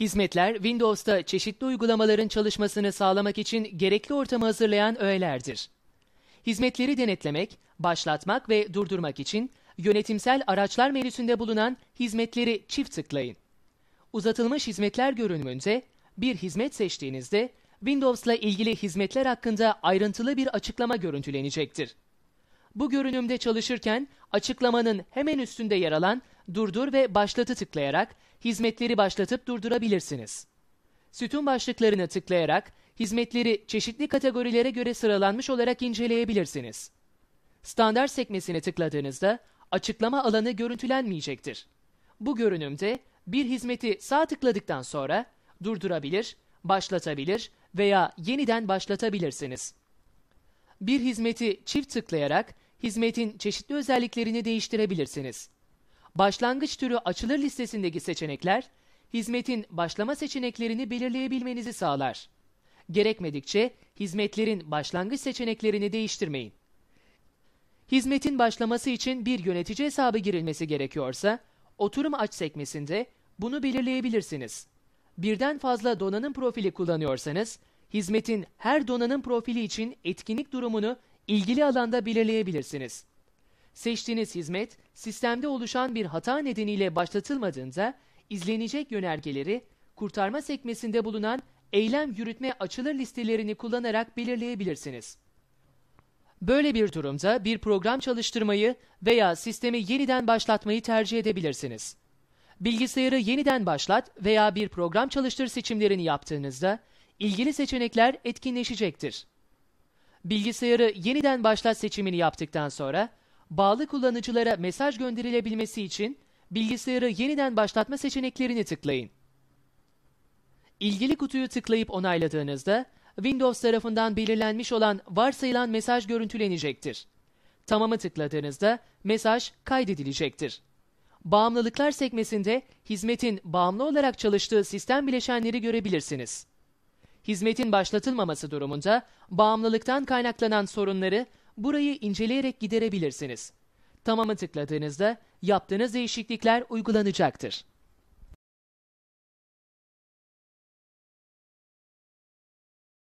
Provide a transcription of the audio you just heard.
Hizmetler, Windows'ta çeşitli uygulamaların çalışmasını sağlamak için gerekli ortamı hazırlayan öğelerdir. Hizmetleri denetlemek, başlatmak ve durdurmak için yönetimsel araçlar menüsünde bulunan hizmetleri çift tıklayın. Uzatılmış hizmetler görünümünde bir hizmet seçtiğinizde Windows'la ilgili hizmetler hakkında ayrıntılı bir açıklama görüntülenecektir. Bu görünümde çalışırken açıklamanın hemen üstünde yer alan durdur ve başlatı tıklayarak hizmetleri başlatıp durdurabilirsiniz. Sütun başlıklarını tıklayarak hizmetleri çeşitli kategorilere göre sıralanmış olarak inceleyebilirsiniz. Standart sekmesini tıkladığınızda açıklama alanı görüntülenmeyecektir. Bu görünümde bir hizmeti sağ tıkladıktan sonra durdurabilir, başlatabilir veya yeniden başlatabilirsiniz. Bir hizmeti çift tıklayarak hizmetin çeşitli özelliklerini değiştirebilirsiniz. Başlangıç türü açılır listesindeki seçenekler, hizmetin başlama seçeneklerini belirleyebilmenizi sağlar. Gerekmedikçe hizmetlerin başlangıç seçeneklerini değiştirmeyin. Hizmetin başlaması için bir yönetici hesabı girilmesi gerekiyorsa, oturum aç sekmesinde bunu belirleyebilirsiniz. Birden fazla donanım profili kullanıyorsanız, hizmetin her donanım profili için etkinlik durumunu ilgili alanda belirleyebilirsiniz. Seçtiğiniz hizmet sistemde oluşan bir hata nedeniyle başlatılmadığında izlenecek yönergeleri kurtarma sekmesinde bulunan eylem yürütme açılır listelerini kullanarak belirleyebilirsiniz. Böyle bir durumda bir program çalıştırmayı veya sistemi yeniden başlatmayı tercih edebilirsiniz. Bilgisayarı yeniden başlat veya bir program çalıştır seçimlerini yaptığınızda ilgili seçenekler etkinleşecektir. Bilgisayarı yeniden başlat seçimini yaptıktan sonra bağlı kullanıcılara mesaj gönderilebilmesi için bilgisayarı yeniden başlatma seçeneklerini tıklayın. İlgili kutuyu tıklayıp onayladığınızda Windows tarafından belirlenmiş olan varsayılan mesaj görüntülenecektir. Tamamı tıkladığınızda mesaj kaydedilecektir. Bağımlılıklar sekmesinde hizmetin bağımlı olarak çalıştığı sistem bileşenleri görebilirsiniz. Hizmetin başlatılmaması durumunda bağımlılıktan kaynaklanan sorunları burayı inceleyerek giderebilirsiniz. Tamamı tıkladığınızda yaptığınız değişiklikler uygulanacaktır.